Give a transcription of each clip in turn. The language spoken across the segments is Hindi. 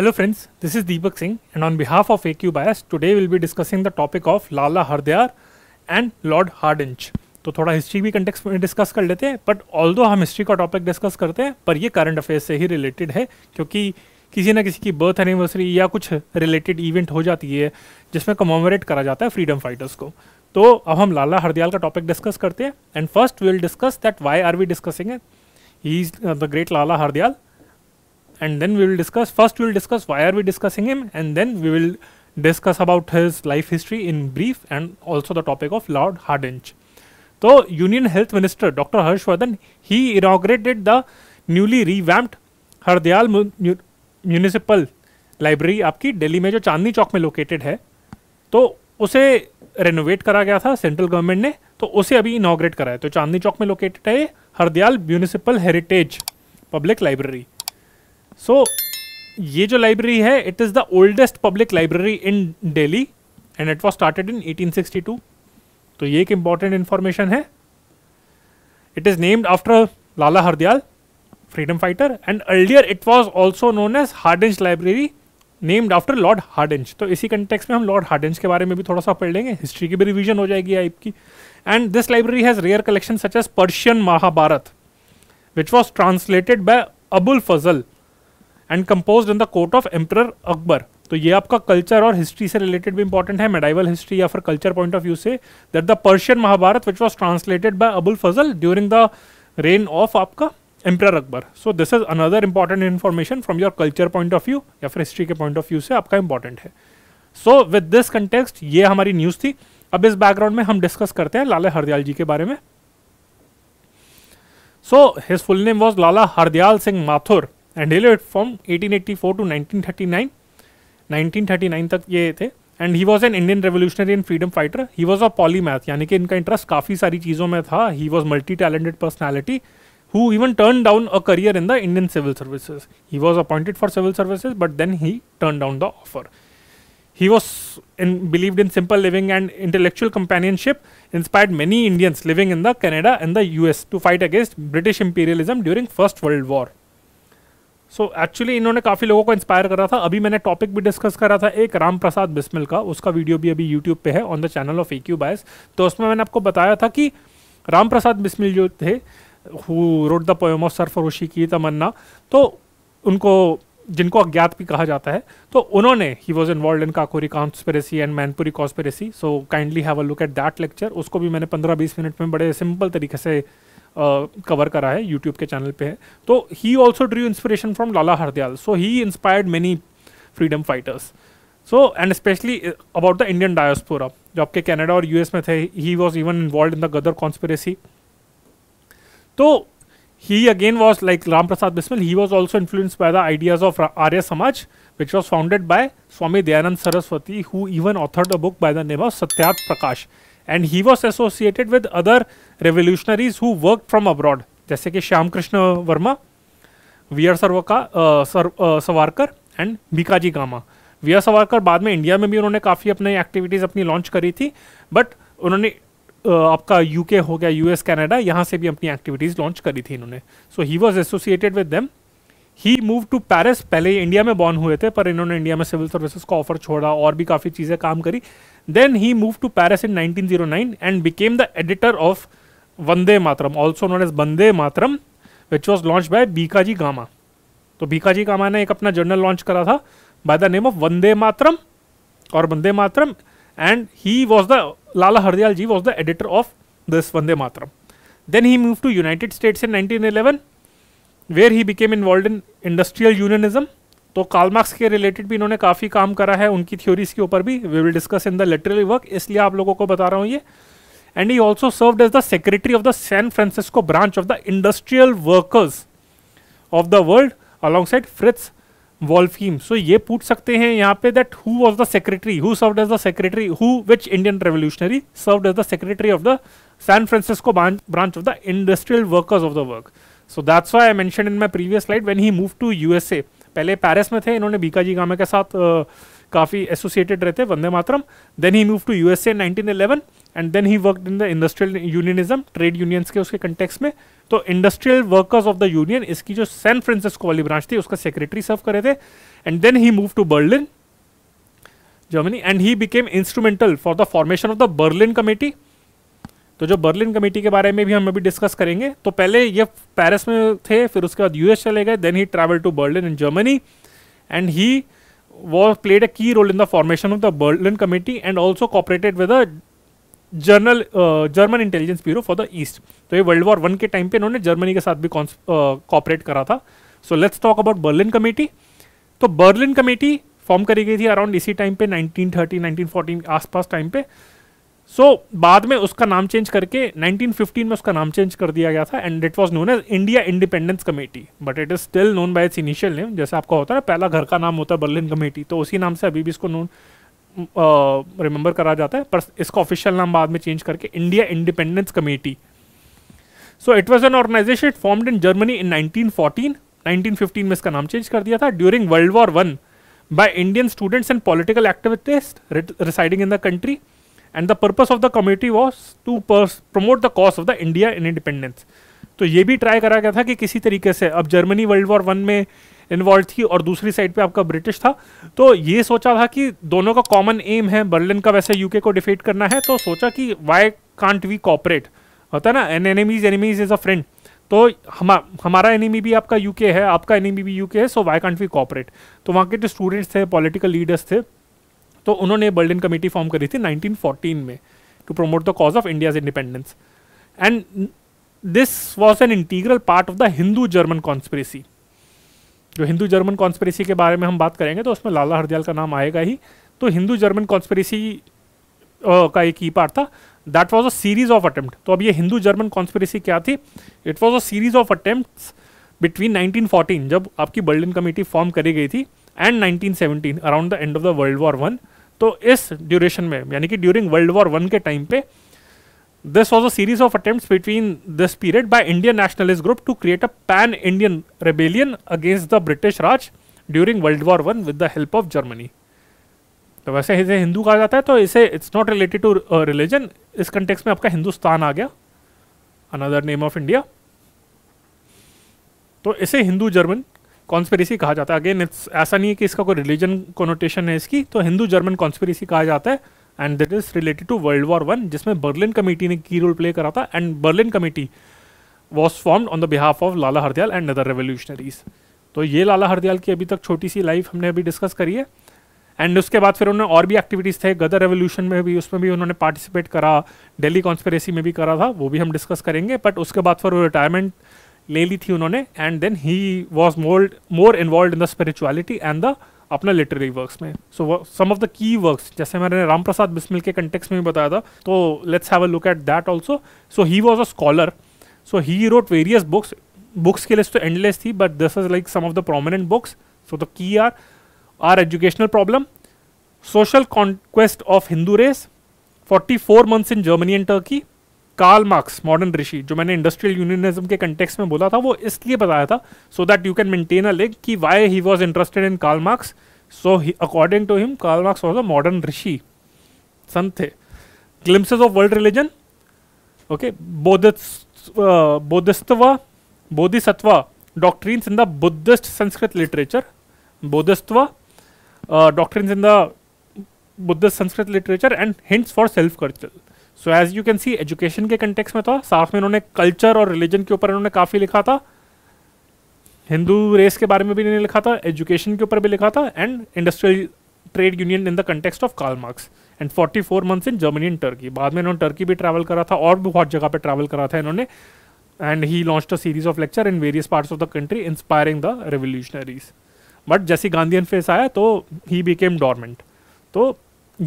Hello friends, this is Deepak Singh and on behalf of AQ Bias, today we'll be discussing the topic of Lala Hardyar and Lord Hardinch. तो थोड़ा हिस्ट्री भी कंटेक्स में डिस्कस कर लेते हैं बट ऑल हम हिस्ट्री का टॉपिक डिस्कस करते हैं पर ये करंट अफेयर से ही रिलेटेड है क्योंकि किसी ना किसी की बर्थ एनिवर्सरी या कुछ रिलेटेड इवेंट हो जाती है जिसमें कमोमरेट करा जाता है फ्रीडम फाइटर्स को तो अब हम लाला हरदयाल का टॉपिक डिस्कस करते हैं and first we will discuss that why are we discussing it he is the great Lala Hardayal and then we will discuss first we will discuss why are we discussing him and then we will discuss about his life history in brief and also the topic of Lord Hardinge. So Union Health Minister Dr. Harshvardhan he inaugurated the newly revamped hardial Hardayal municipal library aapki delhi mein jo chandni chowk mein located hai to use renovate करा गया था सेंट्रल गवर्नमेंट ने तो उसे अभी इनाग्रेट करा है तो चांदनी चौक में लोकेटेड है Hardayal municipal heritage public library so so, ये जो लाइब्रेरी है it is the oldest public library in Delhi and it was started in 1862 तो ये एक इंपॉर्टेंट इन्फॉर्मेशन है it is named after Lala Hardayal freedom fighter and earlier it was also known as hardinge library named after Lord Hardinge तो इसी कंटेक्स में हम लॉर्ड हार्डेंज के बारे में भी थोड़ा सा पढ़ लेंगे हिस्ट्री की भी रिविजन हो जाएगी की and this library has rare collection such as Persian Mahabharat which was translated by Abul Fazal and compose in the court of emperor Akbar तो ये आपका कल्चर और हिस्ट्री से रिलेटेड भी इंपॉर्टेंट है मेडाइवल हिस्ट्री या फिर कल्चर पॉइंट ऑफ व्यू से that the Persian Mahabharat which was translated by Abul Fazal during the reign of आपका emperor Akbar so this is another important information from your culture point of view या फिर हिस्ट्री के पॉइंट ऑफ व्यू से आपका इंपॉर्टेंट है सो विद दिस कंटेक्सट ये हमारी न्यूज़ थी अब इस बैकग्राउंड में हम डिस्कस करते हैं लाला हरदयाल जी के बारे में so his full name was Lala Hardayal Singh Mathur and railway from 1884 to 1939 1939 तक ये थे and he was an Indian revolutionary and freedom fighter he was a polymath यानी कि इनका इंटरेस्ट काफ़ी सारी चीज़ों में था he was multi talented personality who even turned down a career in the Indian civil services. He was appointed for civil services, but then he turned down the offer. He was believed in simple living and intellectual companionship, inspired many Indians living in Canada and the US to fight against British imperialism during First World War. So so, actually इन्होंने काफ़ी लोगों को इंस्पायर करा था अभी मैंने टॉपिक भी डिस्कस करा था एक राम प्रसाद बिस्मिल का उसका वीडियो भी अभी यूट्यूब पे है on the channel of A Q bias तो उसमें मैंने आपको बताया था कि राम प्रसाद बिस्मिल जो थे who wrote the poem of Sarfaroshi ki Tamanna तो उनको जिनको अज्ञात भी कहा जाता है तो उन्होंने he was involve in Kakori conspiracy and Mainpuri conspiracy so kindly have a look at that lecture उसको भी मैंने पंद्रह बीस मिनट में बड़े सिंपल तरीके से कवर करा है यूट्यूब के चैनल पे है तो he also drew inspiration from Lala Hardayal so he inspired many freedom fighters so and specially about the Indian diaspora जो आपके कैनेडा और यूएस में थे he was even involve in the Ghadar conspiracy तो he again was like Ram Prasad Bismil he was also influence by the ideas of Arya Samaj which was founded by Swami Dayanand Saraswati who even authored a book bye the name of Satyarth Prakash and he was associated with other revolutionaries who work from abroad जैसे कि श्याम कृष्ण वर्मा वी आर सर्वका सर Savarkar and Bhikaji Cama V R Savarkar बाद में इंडिया में भी उन्होंने काफ़ी अपने एक्टिविटीज़ अपनी लॉन्च करी थी बट उन्होंने आपका यूके हो गया यूएस कनाडा यहाँ से भी अपनी एक्टिविटीज़ लॉन्च करी थी इन्होंने so he was associated with them he move to Paris पहले इंडिया में बॉर्न हुए थे पर इन्होंने इंडिया में सिविल सर्विसेज का ऑफर छोड़ा और भी काफ़ी चीज़ें काम करी then he move to Paris in 1909 and became the editor of Vande Mataram also known as Vande Mataram which was launch by Bhikaji Cama तो बीकाजी गामा ने एक अपना जर्नल लॉन्च करा था by the name of Vande Mataram और Vande Mataram and he was the Lala Hardayal ji was the editor of this Vande Mataram then he move to United States in nineteen where he became involve in industrial unionism तो कालमार्क्स के रिलेटेड भी इन्होंने काफ़ी काम करा है उनकी थ्योरीज के ऊपर भी we will discuss in the literary work इसलिए आप लोगों को बता रहा हूँ ये and he also serve as the secretary of the San Francisco branch of the industrial workers of the world alongside Fritz Wolfheim so ये पूछ सकते हैं यहाँ पे that who was the secretary who serve as the secretary who which Indian revolutionary serve as the secretary of the San Francisco branch of the industrial workers of the work so that's why I mention in my previous light when he move to U पहले पैरिस में थे इन्होंने बीका जी गामा के साथ काफ़ी एसोसिएटेड रहते Vande Mataram then he move to U S A nineteen eleven and then he work in the industrial unionism trade unions के उसके कंटेक्स में तो industrial workers of the union इसकी जो सैन फ्रांसिस्को वाली ब्रांच थी उसका सेक्रेटरी सर्व करे थे and then he move to Berlin Germany and he became instrumental for the formation of the Berlin committee तो जो बर्लिन कमेटी के बारे में भी हम अभी डिस्कस करेंगे तो पहले ये पेरिस में थे फिर उसके बाद यूएस चले गए then he travel to Berlin in Germany and he वो played a key role in the formation of the Berlin committee and also cooperated with general German intelligence bureau for the east तो ये वर्ल्ड वॉर वन के टाइम पे इन्होंने जर्मनी के साथ भी कॉपरेट uh, करा था so let's talk about Berlin committee तो बर्लिन कमेटी फॉर्म करी गई थी अराउंड इसी टाइम पे 1930 1940 आसपास टाइम पे सो so, बाद में उसका नाम चेंज करके 1915 में उसका नाम चेंज कर दिया गया था and it was known as India independence committee but it is still known by its initial name जैसे आपका होता है ना पहला घर का नाम होता है बर्लिन कमेटी तो उसी नाम से अभी भी इसको नोन रिमेंबर करा जाता है पर इसका ऑफिशियल नाम बाद में चेंज करके India independence committee so it was an organisation formed in Germany in 1914 1915 में इसका नाम चेंज कर दिया था during world war one by Indian students and political activist residing in the country and the purpose of the committee was to promote the cause of the India in independence तो ये भी ट्राई करा गया था कि किसी तरीके से अब जर्मनी वर्ल्ड वॉर वन में इन्वॉल्व थी और दूसरी साइड पे आपका ब्रिटिश था तो ये सोचा था कि दोनों का कॉमन एम है बर्लिन का वैसे यूके को डिफीट करना है तो सोचा कि वाई कांट वी कॉपरेट होता है ना an enemies enemies is a friend तो हम हमारा एनिमी भी आपका यूके है आपका एनिमी भी यूके है so why can't we cooperate तो वहाँ के जो स्टूडेंट्स थे पॉलिटिकल लीडर्स थे तो उन्होंने बर्लिन कमेटी फॉर्म करी थी 1914 में to promote the cause of India's independence and this was an integral part of the Hindu German conspiracy जो हिंदू जर्मन कॉन्स्परेसी के बारे में हम बात करेंगे तो उसमें लाला हरदयाल का नाम आएगा ही तो हिंदू जर्मन कॉन्स्परेसी का एक ही पार्ट था that was a series of attempt तो अब ये हिंदू जर्मन कॉन्स्परेसी क्या थी it was a series of attempt between 1914 जब आपकी बर्लिन कमेटी फॉर्म करी गई थी and 1917 around the end of the world war one तो इस ड्यूरेशन में यानी कि ड्यूरिंग वर्ल्ड वॉर वन के टाइम पे this was a series of attempt between this period by Indian nationalist group to create a pan Indian rebellion against the British Raj during world war one with the help of Germany तो वैसे इसे हिंदू कहा जाता है तो इसे it's not related to religion इस कंटेक्स में आपका हिंदुस्तान आ गया अनदर नेम ऑफ इंडिया तो इसे हिंदू जर्मन कॉन्स्परेसी कहा जाता है अगेन इट्स ऐसा नहीं है कि इसका कोई रिलीजन कोनोटेशन है इसकी तो हिंदू जर्मन कॉन्स्परेसी कहा जाता है and that is related to world war one जिसमें बर्लिन कमेटी ने की रोल प्ले करा था and Berlin committee was formed on the behalf of Lala Hardayal and other revolutionaries तो ये लाला हरदयाल की अभी तक छोटी सी लाइफ हमने अभी डिस्कस करी है एंड उसके बाद फिर उन्होंने और भी एक्टिविटीज़ थे गदर रेवोल्यूशन में भी उसमें भी उन्होंने पार्टिसिपेट करा डेली कॉन्स्परेसी में भी करा था वो भी हम डिस्कस करेंगे बट उसके बाद फिर वो रिटायरमेंट ले ली थी उन्होंने and then he was mould more involve in the spirituality and the अपना लिटरेरी वर्क्स में so some of the key works जैसे मैंने राम प्रसाद बिस्मिल के कंटेक्स में भी बताया था तो let's have a look at that also so he was a scholar so he wrote various books books की लिस्ट तो एंडलेस थी but this is like some of the prominent books so the key are are educational problem social conquest of Hindu race forty four months in Germany and Turkey Karl Marx modern rishi जो मैंने इंडस्ट्रियल यूनियनिज्म के कंटेक्स में बोला था वो इसलिए बताया था so that you can maintain a leg कि why he was interested in Karl Marx so according to him Karl Marx was a modern rishi संत थे glimpses of world religion okay Bodhisattva Bodhisattva doctrines in the Buddhist Sanskrit literature Bodhisattva doctrines in the Buddhist Sanskrit literature and hints for self culture so as you can see education के कंटेक्स में था साथ में इन्होंने कल्चर और रिलीजन के ऊपर इन्होंने काफ़ी लिखा था हिंदू रेस के बारे में भी इन्होंने लिखा था एजुकेशन के ऊपर भी लिखा था and industrial trade union in the context of Karl Marx and forty four months in Germany and Turkey बाद में इन्होंने टर्की भी ट्रैवल करा था और भी बहुत जगह पर ट्रैवल करा था इन्होंने and he launch a series of lecture in various parts of the country inspiring the revolutionaries but जैसे गांधीन फेस आया तो ही बिकेम डॉर्मेंट तो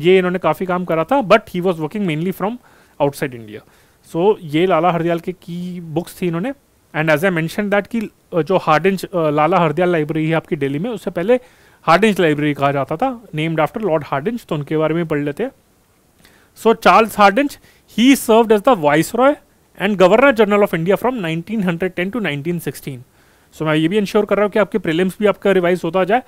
ये इन्होंने काफ़ी काम करा था but he was working mainly from outside India so ये लाला हरदयाल के की बुक्स थी इन्होंने and as I mention that कि जो इंच लाला हरदयाल लाइब्रेरी है आपकी दिल्ली में उससे पहले इंच लाइब्रेरी कहा जाता था नेम्ड आफ्टर लॉर्ड इंच तो उनके बारे में पढ़ लेते हैं सो चार्ल्स इंच he serve as the viceroy and governor general of India from 1910 to nineteen sixteen so मैं ये भी इंश्योर कर रहा हूँ कि आपके प्रिलिम्स भी आपका रिवाइज होता जाए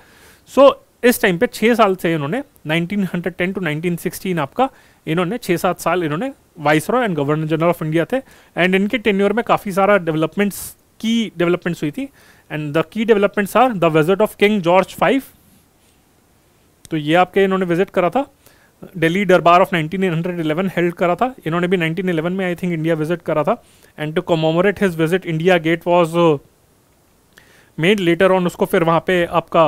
सो so, इस टाइम पे छः साल से इन्होंने 1910 टू 1916 आपका इन्होंने छः सात साल इन्होंने viceroy and governor general of India थे एंड इनके टेन्योर में काफ़ी सारा डेवलपमेंट्स की डेवलपमेंट्स हुई थी and the key developments are the visit of king George five तो ये आपके इन्होंने विजिट करा था डेली दरबार ऑफ 1911 हेल्ड करा था इन्होंने भी 1911 में आई थिंक इंडिया विजिट करा था and to commemorate his visit India gate was made later on उसको फिर वहाँ पे आपका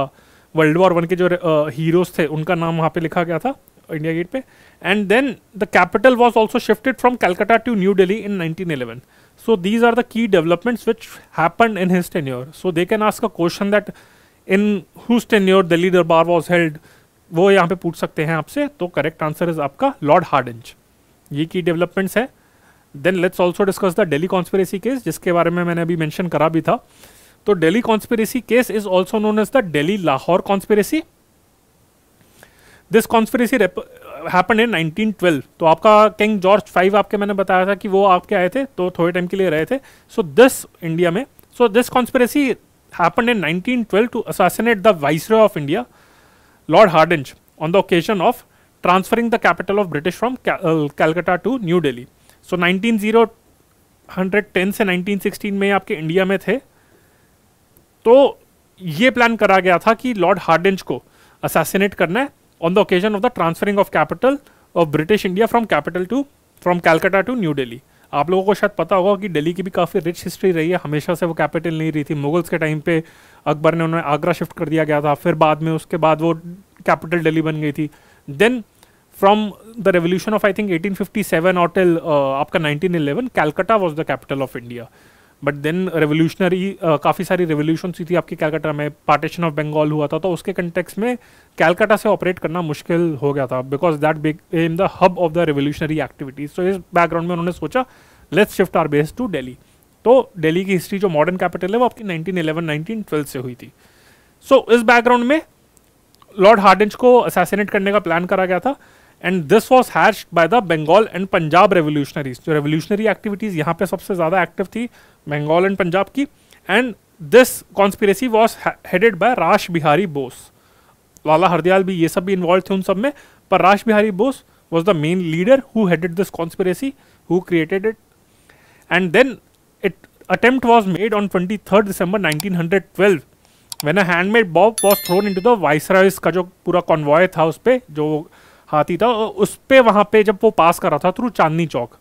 वर्ल्ड वॉर वन के जो हीरोज थे उनका नाम वहाँ पे लिखा गया था इंडिया गेट पे and then the capital was also shifted from Calcutta to new Delhi in nineteen eleven so these are the key developments which happen in his year so they can ask a question that in whose year Delhi Durbar was held वो यहाँ पे पूछ सकते हैं आपसे तो करेक्ट आंसर इज आपका लॉर्ड इंच ये की डेवलपमेंट्स है then let's also discuss the Delhi conspiracy case जिसके बारे में मैंने अभी मैंशन करा भी था तो Delhi conspiracy case is also known as the Delhi Lahore conspiracy this conspiracy happen in 1912 तो आपका किंग जॉर्ज फाइव आपके मैंने बताया था कि वो आपके आए थे तो थोड़े टाइम के लिए रहे थे सो दिस इंडिया में so this conspiracy happen in 1912 to assassinate the vice of India lord Hardinge the occasion of transferring the capital of British from from to new Delhi so nineteen zero hundred ten से नाइनटीन सिक्सटीन में आपके इंडिया में थे तो ये प्लान करा गया था कि लॉर्ड हार्डेंज को असैसिनेट करना है on the occasion of the transferring of capital of British India from capital to from Calcutta to new Delhi आप लोगों को शायद पता होगा कि दिल्ली की भी काफ़ी रिच हिस्ट्री रही है हमेशा से वो कैपिटल नहीं रही थी मुगल्स के टाइम पे अकबर ने उन्हें आगरा शिफ्ट कर दिया गया था फिर बाद में उसके बाद वो कैपिटल दिल्ली बन गई थी then from the revolution of I think 1857 और टिल आपका 1911 Calcutta was the capital of India but then revolutionary काफ़ी सारी रेवोल्यूशन हुई थी आपकी कैलकाटा में पार्टीशन ऑफ बंगाल हुआ था तो उसके कंटेक्स में कैलकाटा से ऑपरेट करना मुश्किल हो गया था because that in the hub of the revolutionary activities तो इस बैकग्राउंड में उन्होंने सोचा let's shift our base to Delhi तो डेली की हिस्ट्री जो मॉडर्न कैपिटल है वो आपकी 1911 1912 से हुई थी सो so, इस बैकग्राउंड में लॉर्ड हार्डिंज को असैसिनेट करने का प्लान करा गया था and this was hatched by the Bengal and Punjab revolutionaries जो रेवोल्यूशनरी एक्टिविटीज़ यहाँ पे सबसे ज़्यादा एक्टिव थी बंगाल एंड पंजाब की and this conspiracy was headed by Rash Behari Bose Lala Hardayal भी ये सब भी इन्वॉल्व थे उन सब में पर Rash Behari Bose was the main leader who headed this conspiracy who created it and then it attempt was made on twenty third December nineteen hundred twelve when a handmade बॉब was thrown into the viceroy's का जो पूरा कॉन्वॉय था उस पर जो हाथी था उस पर वहां पे जब वो पास कर रहा था थ्रू चांदनी चौक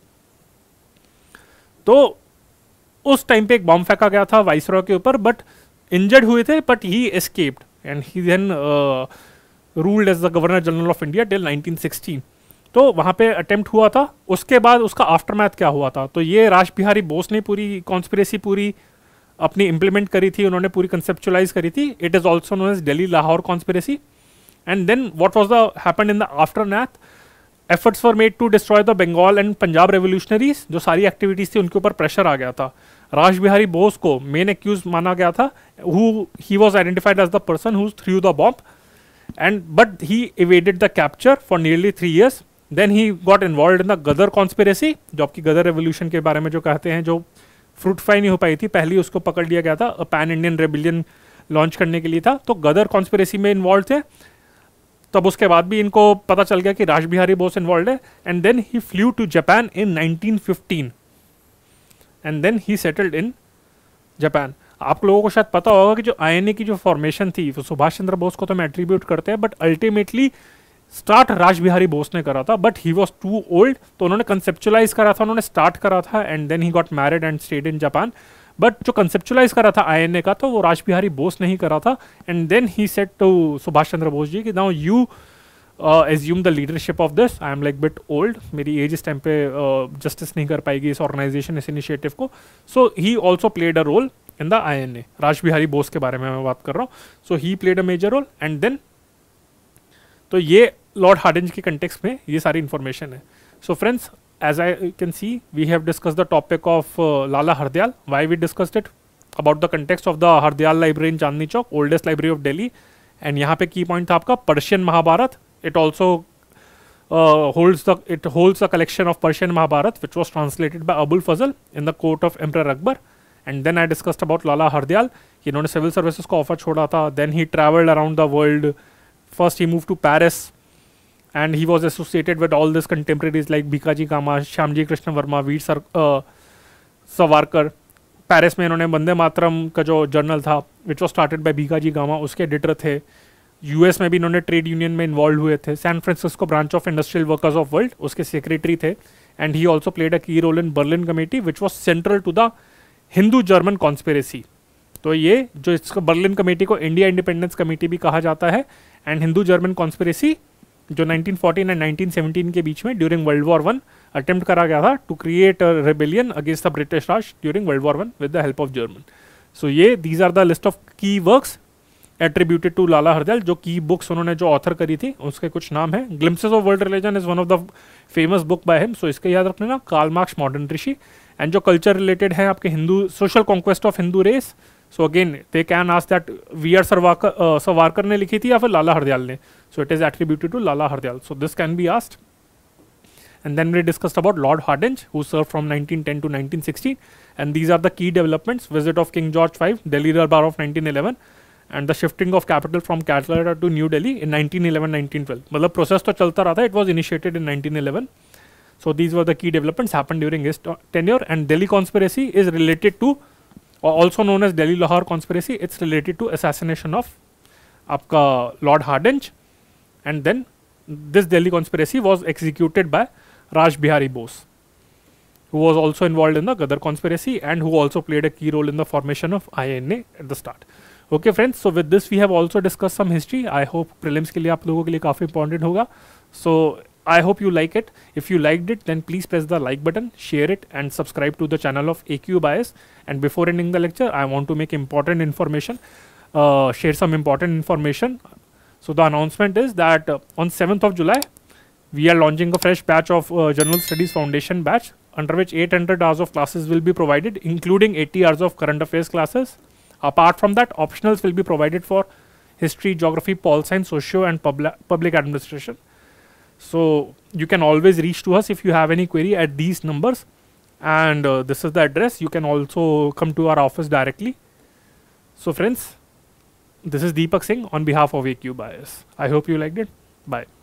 तो उस टाइम पे एक बॉम्ब फेंका गया था वाइस के ऊपर बट इंजर्ड हुए थे but he escaped and he then ruled as the governor general of India till 1916 तो वहाँ पे अटेम्प्ट हुआ था उसके बाद उसका आफ्टरमैथ क्या हुआ था तो ये राज बिहारी बोस ने पूरी कॉन्स्परेसी पूरी अपनी इम्प्लीमेंट करी थी उन्होंने पूरी कंसेप्चुलाइज करी थी it is also known as Delhi Lahore conspiracy And then what was the happened in the aftermath? Efforts for made to destroy the Bengal and Punjab revolutionaries जो सारी एक्टिविटीज थी उनके ऊपर प्रेशर आ गया था राज बिहारी बोस को मेन एक्यूज माना गया था who he was identified as the person who threw the bomb and but he evaded the capture for nearly three years then he got involve in the Ghadar conspiracy जो आपकी गदर रेवोल्यूशन के बारे में जो कहते हैं जो फ्रूटफाई नहीं हो पाई थी पहले उसको पकड़ लिया गया था पैन इंडियन रेबिलियन लॉन्च करने के लिए था तो गदर कॉन्स्पेरेसी में इन्वॉल्व थे तब उसके बाद भी इनको पता चल गया कि राज बिहारी बोस इन्वॉल्व है and then he flew to Japan in 1915 and then he settled in Japan आप लोगों को शायद पता होगा कि जो आई की जो फॉर्मेशन थी सुभाष चंद्र बोस को तो हम एट्रीब्यूट करते हैं but ultimately start Raj Bihari Bose ने करा था but he was too old तो उन्होंने कंसेप्चुलाइज करा था उन्होंने स्टार्ट करा था and then he got married and stayed in Japan but जो कंसेप्चुलाइज करा था आई का तो वो राजबिहारी बोस ने ही करा था and then he set to Subhash Chandra Bose ji कि now you assume the leadership of this I am like bit old मेरी एज इस टाइम पे जस्टिस uh, नहीं कर पाएगी इस ऑर्गेनाइजेशन इस इनिशिएटिव को so he also played a role in the I N A Raj Bihari Bose के बारे में मैं बात कर रहा हूँ so he played a major role and then तो ये लॉर्ड हार्डिंज के कंटेक्स में ये सारी इन्फॉर्मेशन है so so friends as I can see, we have discussed the topic of uh, Lala Hardyal. Why we discussed it? About the context of the Hardyal Library in Chandni Chowk, oldest library of Delhi. And यहाँ पे की पॉइंट था आपका Persian Mahabharat it also holds the it holds a collection of Persian Mahabharat which was translated by Abul Fazal in the court of emperor Akbar and then I discussed about Lala Hardayal इन्होंने सिविल सर्विसेज को ऑफर छोड़ा था then he travelled around the world first he move to Paris and he was associated with all these contemporaries like Bhikaji Kama, Shyamji Krishna Verma, Veer Sar, uh, Savarkar. Paris में इन्होंने वंदे मातरम का जो जर्नल था which was started by Bhikaji Cama उसके एडिटर थे यूएस में भी इन्होंने ट्रेड यूनियन में इन्वॉल्व हुए थे San Francisco branch of industrial workers of world उसके सेक्रेटरी थे and he also played a key role in Berlin committee which was central to the Hindu German conspiracy तो ये जो इसको बर्लिन कमेटी को इंडिया इंडिपेंडेंस कमेटी भी कहा जाता है एंड हिंदू जर्मन कॉन्स्पेरेसी जो 1914 एंड 1917 के बीच में during world war one attempt करा गया था to create a rebellion against the British Raj during world war one with the help of German so ये these are the list of key works attributed to Lala Hardayal जो की बुक्स उन्होंने जो ऑथर करी थी उसके कुछ नाम है glimpses of world religion is one of the famous book by him so इसका याद रखना Karl Marx modern rishi and जो कल्चर रिलेटेड है आपके Hindu social conquest of Hindu race so again they can as that we are Savarkar Savarkar ने लिखी थी या फिर लाला हरदयाल ने So it is attributed to Lala Hardyal. So this can be asked. And then we discussed about Lord Hardinge, who served from 1910 to 1916. And these are the key developments, visit of King George V, Delhi Darbar of 1911, and the shifting of capital from Calcutta to New Delhi in 1911-1912. the process to chalta raha it was initiated in 1911. So these were the key developments happened during his tenure and Delhi conspiracy is related to also known as Delhi Lahore conspiracy. It's related to assassination of आपका Hardinge and then this Delhi conspiracy was executed by Raj Bihari Bose, who was also involved in the Gadar conspiracy and who also played a key role in the formation of INA at the start. Okay, friends. So with this, we have also discussed some history. I hope prelims ke liye aap logo ke liye kafi important hoga. So I hope you like it. If you liked it, then please press the like button, share it, and subscribe to the channel of AQ Bias. And before ending the lecture, I want to make important information, uh, share some important information so the announcement is that uh, on 7th of July, we are launching a fresh batch of uh, General Studies Foundation batch under which 800 hours of classes will be provided, including 80 hours of current affairs classes. Apart from that, optionals will be provided for history, geography, pol science, socio, and public public administration. So you can always reach to us if you have any query at these numbers. And uh, this is the address. You can also come to our office directly. So friends, this is Deepak Singh on behalf of AQ Bias. I hope you liked it. Bye.